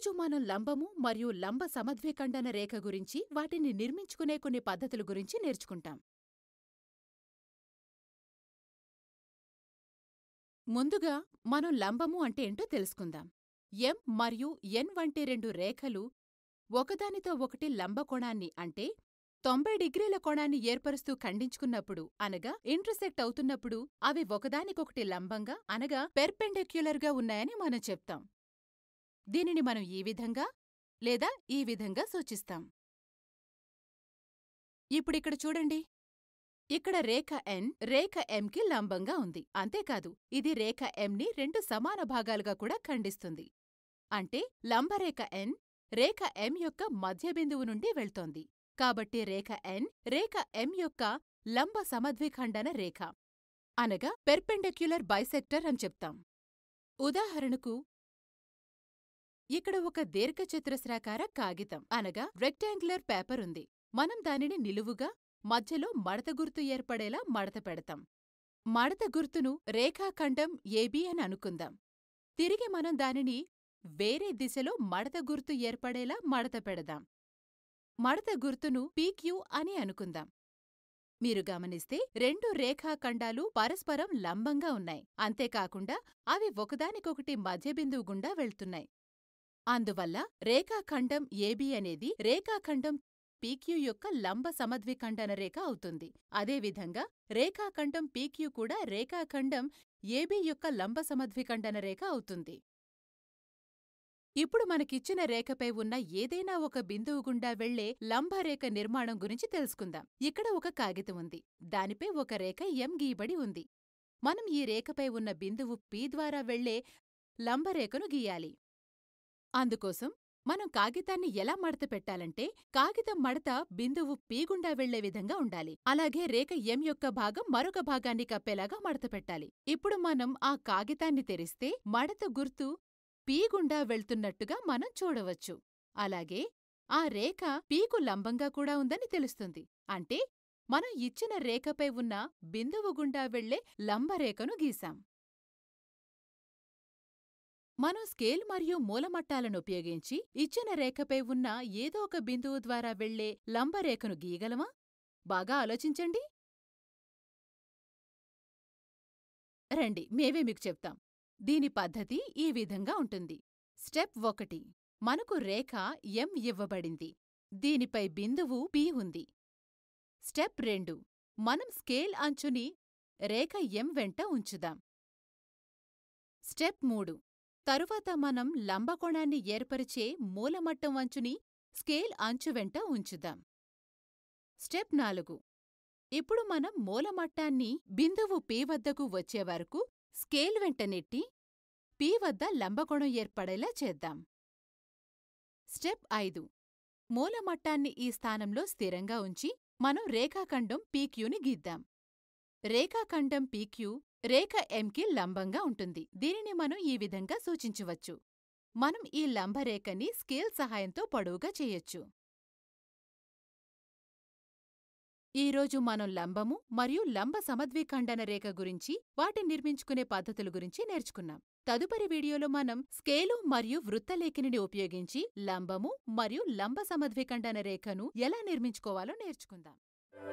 ఈరోజు మనం లంబము మరియు లంబ సమద్వికండన రేఖ గురించి వాటిని నిర్మించుకునే కొన్ని పద్ధతుల గురించి నేర్చుకుంటాం ముందుగా మనం లంబము అంటే ఏంటో తెలుసుకుందాం ఎం మరియు ఎన్ వంటి రెండు రేఖలు ఒకదానితో ఒకటి లంబ కోణాన్ని అంటే తొంభై డిగ్రీల కోణాన్ని ఏర్పరుస్తూ ఖండించుకున్నప్పుడు అనగా ఇంటర్సెక్ట్ అవుతున్నప్పుడు అవి ఒకదానికొకటి లంబంగా అనగా పెర్పెండెక్యులర్గా ఉన్నాయని మనం చెప్తాం దీనిని మనం ఈ విధంగా లేదా ఈ విధంగా సూచిస్తాం ఇప్పుడిక్కడ చూడండి ఇక్కడ రేఖ ఎన్ రేఖ ఎంకి లంబంగా ఉంది అంతేకాదు ఇది రేఖ ఎంని రెండు సమాన భాగాలుగా కూడా ఖండిస్తుంది అంటే లంబరేఖ ఎన్ రేఖ ఎం యొక్క మధ్య బిందువు నుండి వెళ్తోంది కాబట్టి రేఖ ఎన్ రేఖ ఎం యొక్క లంబ సమద్విఖండన రేఖ అనగా పెర్పెండక్యులర్ బైసెక్టర్ అని చెప్తాం ఉదాహరణకు ఇక్కడ ఒక దీర్ఘచతురస్రాకార కాగితం అనగా రెక్టాంగులర్ పేపర్ ఉంది మనం దానిని నిలువుగా మధ్యలో మడత గుర్తు ఏర్పడేలా మడత పెడతాం మడత గుర్తును రేఖాఖండం ఏబీ అని అనుకుందాం తిరిగి మనం దానిని వేరే దిశలో మడత గుర్తు ఏర్పడేలా మడత పెడదాం మడత గుర్తును పీక్యూ అని అనుకుందాం మీరు గమనిస్తే రెండు రేఖాఖండాలు పరస్పరం లంబంగా ఉన్నాయి అంతేకాకుండా అవి ఒకదానికొకటి మధ్యబిందువు గుండా వెళ్తున్నాయి అందువల్ల రేఖాఖండం ఏబి అనేది రేఖాఖండం పీక్యూ యొక్క లంబ సమద్విఖండన రేఖ అవుతుంది అదేవిధంగా రేఖాఖండం పీక్యూ కూడా రేఖాఖండం ఏబి యొక్క లంబ సమద్విఖండన రేఖ అవుతుంది ఇప్పుడు మనకిచ్చిన రేఖపై ఉన్న ఏదైనా ఒక బిందువు గుండా వెళ్లే లంబరేఖ నిర్మాణం గురించి తెలుసుకుందాం ఇక్కడ ఒక కాగితం ఉంది దానిపై ఒక రేఖ ఎం గీయబడి ఉంది మనం ఈ రేఖపై ఉన్న బిందువు పి ద్వారా వెళ్లే లంబరేఖను గీయాలి అందుకోసం మనం కాగితాన్ని ఎలా మడతపెట్టాలంటే కాగితం మడత బిందువు పీగుండా వెళ్లే విధంగా ఉండాలి అలాగే రేఖ ఎం యొక్క భాగం మరొక భాగాన్ని కప్పేలాగా మడతపెట్టాలి ఇప్పుడు మనం ఆ కాగితాన్ని తెరిస్తే మడత గుర్తు పీగుండా వెళ్తున్నట్టుగా మనం చూడవచ్చు అలాగే ఆ రేఖ పీకు లంబంగా కూడా ఉందని తెలుస్తుంది అంటే మనం ఇచ్చిన రేఖపై ఉన్న బిందువు గుండా వెళ్లే లంబరేఖను గీశాం మనం స్కేల్ మరియు మూలమట్టాలను ఉపయోగించి ఇచ్చిన రేఖపై ఉన్న ఏదో ఒక బిందువు ద్వారా వెళ్లే లంబరేఖను గీయగలమా బాగా ఆలోచించండి రండి మేవే మీకు చెప్తాం దీని పద్ధతి ఈ విధంగా ఉంటుంది స్టెప్ ఒకటి మనకు రేఖ ఎం ఇవ్వబడింది దీనిపై బిందువు పి ఉంది స్టెప్ రెండు మనం స్కేల్ అంచుని రేఖ ఎం వెంట ఉంచుదాం స్టెప్ మూడు తరువాత మనం లంబకోణాన్ని ఏర్పరిచే మూలమట్టం అంచుని స్కేల్ అంచు వెంట ఉంచుదాం స్టెప్ నాలుగు ఇప్పుడు మనం మూలమట్టాన్ని బిందువు పి వద్దకు వచ్చేవరకు స్కేల్ వెంట నెట్టి పి వద్ద లంబకోణం ఏర్పడేలా చేద్దాం స్టెప్ ఐదు మూలమట్టాన్ని ఈ స్థానంలో స్థిరంగా ఉంచి మనం రేఖాఖండం పీక్యూని గీద్దాం రేఖాఖండం పీక్యూ రేఖ ఎంకి లంబంగా ఉంటుంది దీనిని మనం ఈ విధంగా సూచించవచ్చు మనం ఈ లంబరేఖని స్కేల్ సహాయంతో పొడవుగా చేయొచ్చు ఈరోజు మనం లంబము మరియు లంబ సమద్విఖండన రేఖ గురించి వాటిని నిర్మించుకునే పద్ధతుల గురించి నేర్చుకున్నాం తదుపరి వీడియోలో మనం స్కేలు మరియు వృత్తలేఖిని ఉపయోగించి లంబము మరియు లంబ సమద్విఖండన రేఖను ఎలా నిర్మించుకోవాలో నేర్చుకుందాం